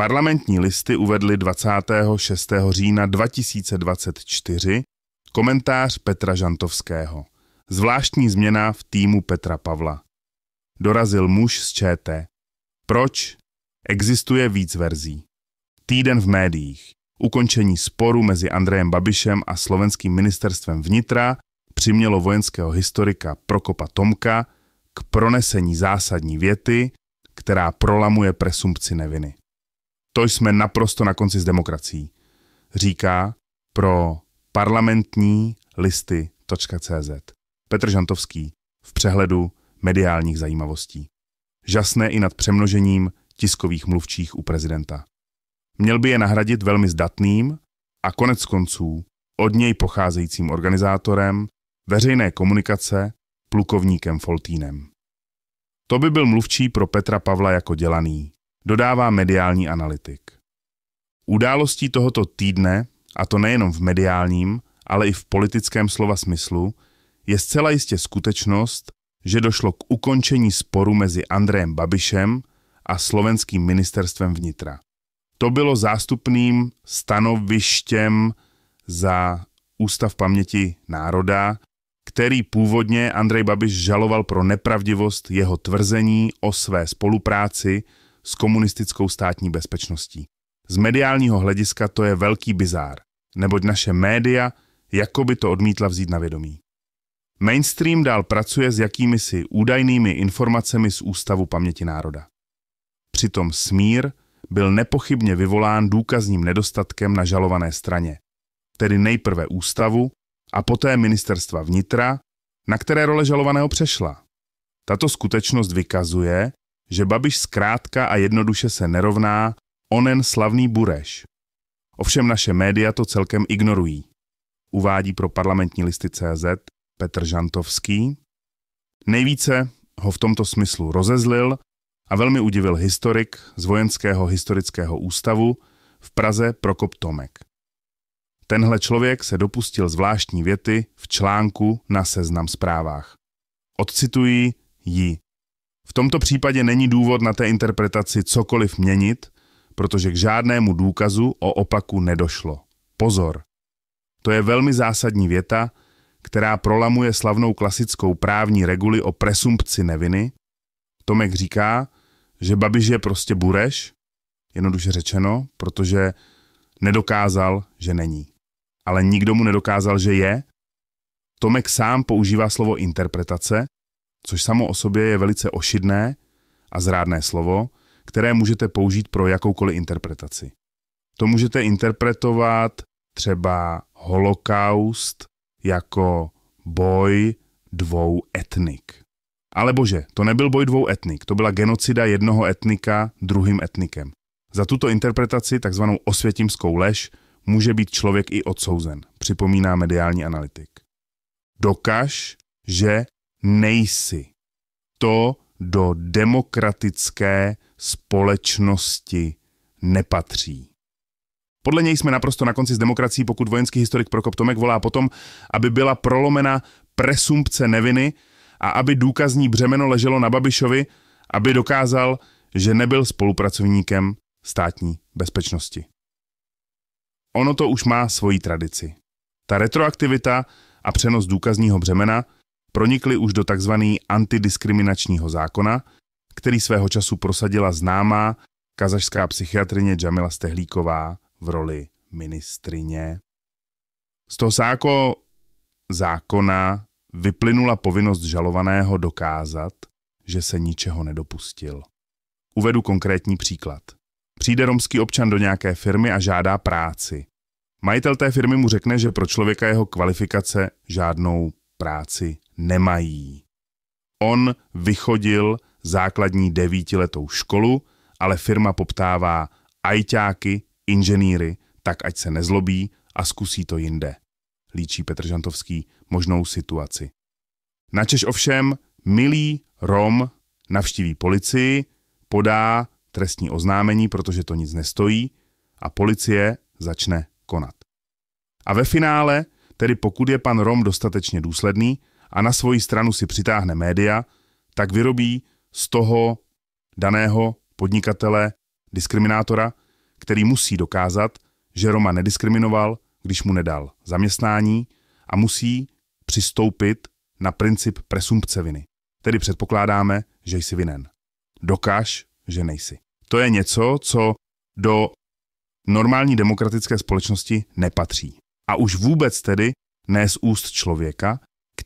Parlamentní listy uvedly 26. října 2024 komentář Petra Žantovského. Zvláštní změna v týmu Petra Pavla. Dorazil muž z ČT. Proč? Existuje víc verzí. Týden v médiích. Ukončení sporu mezi Andrejem Babišem a slovenským ministerstvem vnitra přimělo vojenského historika Prokopa Tomka k pronesení zásadní věty, která prolamuje presumpci neviny. To jsme naprosto na konci s demokracií, říká pro parlamentní listy.cz Petr Žantovský v přehledu mediálních zajímavostí. Žasné i nad přemnožením tiskových mluvčích u prezidenta. Měl by je nahradit velmi zdatným a konec konců od něj pocházejícím organizátorem veřejné komunikace plukovníkem Foltínem. To by byl mluvčí pro Petra Pavla jako dělaný dodává mediální analytik. Událostí tohoto týdne, a to nejenom v mediálním, ale i v politickém slova smyslu, je zcela jistě skutečnost, že došlo k ukončení sporu mezi Andrejem Babišem a slovenským ministerstvem vnitra. To bylo zástupným stanovištěm za Ústav paměti národa, který původně Andrej Babiš žaloval pro nepravdivost jeho tvrzení o své spolupráci s komunistickou státní bezpečností. Z mediálního hlediska to je velký bizár, neboť naše média jako by to odmítla vzít na vědomí. Mainstream dál pracuje s jakými si údajnými informacemi z Ústavu paměti národa. Přitom smír byl nepochybně vyvolán důkazním nedostatkem na žalované straně, tedy nejprve ústavu a poté ministerstva vnitra, na které role žalovaného přešla. Tato skutečnost vykazuje, že Babiš zkrátka a jednoduše se nerovná onen slavný Bureš. Ovšem naše média to celkem ignorují. Uvádí pro parlamentní listy CZ Petr Žantovský. Nejvíce ho v tomto smyslu rozezlil a velmi udivil historik z Vojenského historického ústavu v Praze Prokop Tomek. Tenhle člověk se dopustil zvláštní věty v článku na seznam zprávách. Odcituji ji v tomto případě není důvod na té interpretaci cokoliv měnit, protože k žádnému důkazu o opaku nedošlo. Pozor! To je velmi zásadní věta, která prolamuje slavnou klasickou právní reguli o presumpci neviny. Tomek říká, že Babiš je prostě bureš, jednoduše řečeno, protože nedokázal, že není. Ale nikdo mu nedokázal, že je. Tomek sám používá slovo interpretace, což samo o sobě je velice ošidné a zrádné slovo, které můžete použít pro jakoukoliv interpretaci. To můžete interpretovat třeba holokaust jako boj dvou etnik. Ale bože, to nebyl boj dvou etnik, to byla genocida jednoho etnika druhým etnikem. Za tuto interpretaci, takzvanou osvětímskou lež, může být člověk i odsouzen, připomíná mediální analytik. Dokaž, že nejsi. To do demokratické společnosti nepatří. Podle něj jsme naprosto na konci s demokracií, pokud vojenský historik Prokop Tomek volá potom, aby byla prolomena presumpce neviny a aby důkazní břemeno leželo na Babišovi, aby dokázal, že nebyl spolupracovníkem státní bezpečnosti. Ono to už má svoji tradici. Ta retroaktivita a přenos důkazního břemena – pronikly už do tzv. antidiskriminačního zákona, který svého času prosadila známá kazašská psychiatrině Jamila Stehlíková v roli ministrině. Z toho sáko zákona vyplynula povinnost žalovaného dokázat, že se ničeho nedopustil. Uvedu konkrétní příklad. Přijde romský občan do nějaké firmy a žádá práci. Majitel té firmy mu řekne, že pro člověka jeho kvalifikace žádnou práci nemají. On vychodil základní devítiletou školu, ale firma poptává ajťáky, inženýry, tak ať se nezlobí a zkusí to jinde. Líčí Petr Žantovský možnou situaci. Načež ovšem milý Rom navštíví policii, podá trestní oznámení, protože to nic nestojí a policie začne konat. A ve finále, tedy pokud je pan Rom dostatečně důsledný, a na svoji stranu si přitáhne média, tak vyrobí z toho daného podnikatele, diskriminátora, který musí dokázat, že Roma nediskriminoval, když mu nedal zaměstnání a musí přistoupit na princip presumpce viny. Tedy předpokládáme, že jsi vinen. Dokáž, že nejsi. To je něco, co do normální demokratické společnosti nepatří. A už vůbec tedy ne z úst člověka,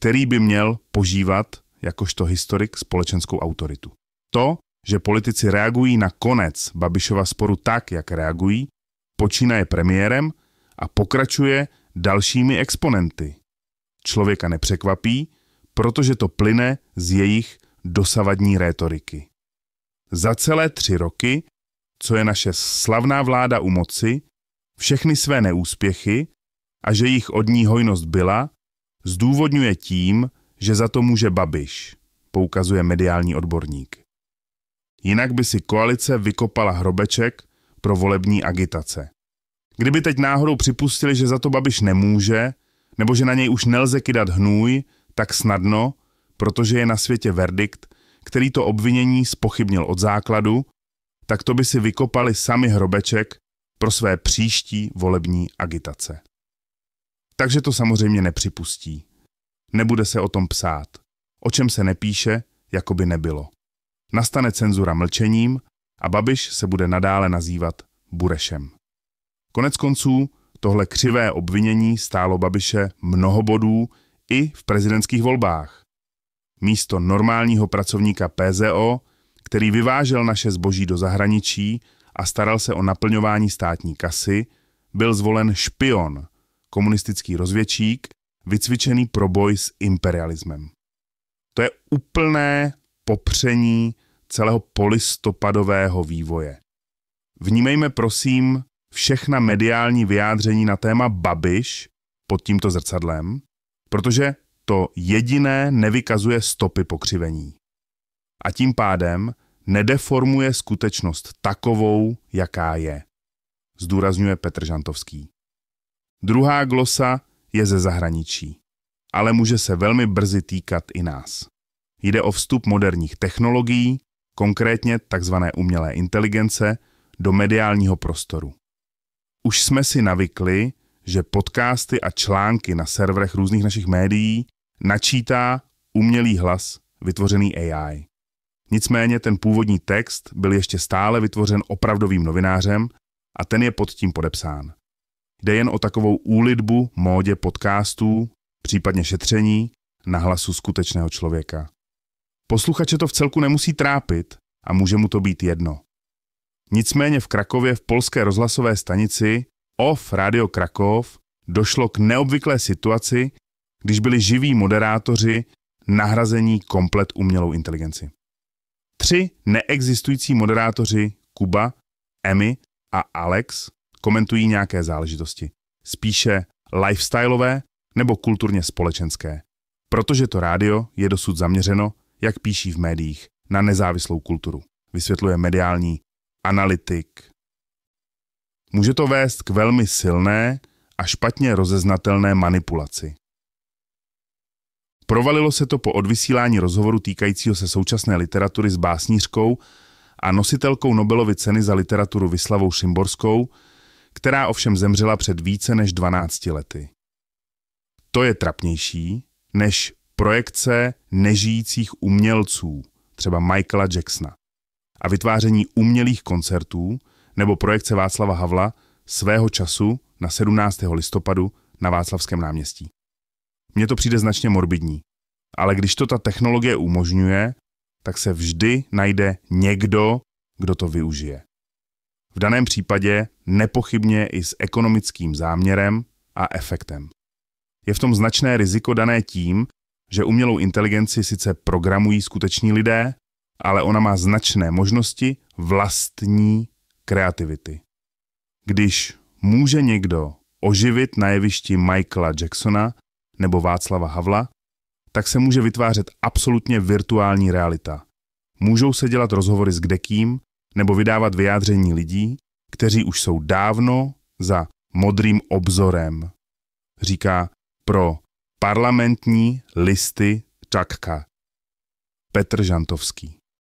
který by měl požívat jakožto historik společenskou autoritu. To, že politici reagují na konec Babišova sporu tak, jak reagují, počínaje premiérem a pokračuje dalšími exponenty. Člověka nepřekvapí, protože to plyne z jejich dosavadní rétoriky. Za celé tři roky, co je naše slavná vláda u moci, všechny své neúspěchy a že jich od ní hojnost byla, zdůvodňuje tím, že za to může Babiš, poukazuje mediální odborník. Jinak by si koalice vykopala hrobeček pro volební agitace. Kdyby teď náhodou připustili, že za to Babiš nemůže, nebo že na něj už nelze kydat hnůj, tak snadno, protože je na světě verdikt, který to obvinění spochybnil od základu, tak to by si vykopali sami hrobeček pro své příští volební agitace. Takže to samozřejmě nepřipustí. Nebude se o tom psát. O čem se nepíše, jako by nebylo. Nastane cenzura mlčením a Babiš se bude nadále nazývat Burešem. Konec konců, tohle křivé obvinění stálo Babiše mnoho bodů i v prezidentských volbách. Místo normálního pracovníka PZO, který vyvážel naše zboží do zahraničí a staral se o naplňování státní kasy, byl zvolen špion – komunistický rozvědčík, vycvičený pro boj s imperialismem. To je úplné popření celého polistopadového vývoje. Vnímejme prosím všechna mediální vyjádření na téma Babiš pod tímto zrcadlem, protože to jediné nevykazuje stopy pokřivení. A tím pádem nedeformuje skutečnost takovou, jaká je, zdůrazňuje Petr Žantovský. Druhá glosa je ze zahraničí, ale může se velmi brzy týkat i nás. Jde o vstup moderních technologií, konkrétně tzv. umělé inteligence, do mediálního prostoru. Už jsme si navykli, že podcasty a články na serverech různých našich médií načítá umělý hlas vytvořený AI. Nicméně ten původní text byl ještě stále vytvořen opravdovým novinářem a ten je pod tím podepsán. Jde jen o takovou úlitbu módě podcastů, případně šetření na hlasu skutečného člověka. Posluchače to v celku nemusí trápit a může mu to být jedno. Nicméně v Krakově v polské rozhlasové stanici OFF Radio Krakov došlo k neobvyklé situaci, když byli živí moderátoři nahrazení komplet umělou inteligenci. Tři neexistující moderátoři Kuba, Emmy a Alex komentují nějaké záležitosti. Spíše lifestyleové nebo kulturně společenské. Protože to rádio je dosud zaměřeno, jak píší v médiích, na nezávislou kulturu. Vysvětluje mediální analytik. Může to vést k velmi silné a špatně rozeznatelné manipulaci. Provalilo se to po odvysílání rozhovoru týkajícího se současné literatury s básnířkou a nositelkou Nobelovy ceny za literaturu Vyslavou Šimborskou, která ovšem zemřela před více než 12 lety. To je trapnější než projekce nežijících umělců, třeba Michaela Jacksona, a vytváření umělých koncertů nebo projekce Václava Havla svého času na 17. listopadu na Václavském náměstí. Mně to přijde značně morbidní, ale když to ta technologie umožňuje, tak se vždy najde někdo, kdo to využije. V daném případě nepochybně i s ekonomickým záměrem a efektem. Je v tom značné riziko dané tím, že umělou inteligenci sice programují skuteční lidé, ale ona má značné možnosti vlastní kreativity. Když může někdo oživit na jevišti Michaela Jacksona nebo Václava Havla, tak se může vytvářet absolutně virtuální realita. Můžou se dělat rozhovory s kdekým nebo vydávat vyjádření lidí, kteří už jsou dávno za modrým obzorem, říká pro parlamentní listy Čakka Petr Žantovský.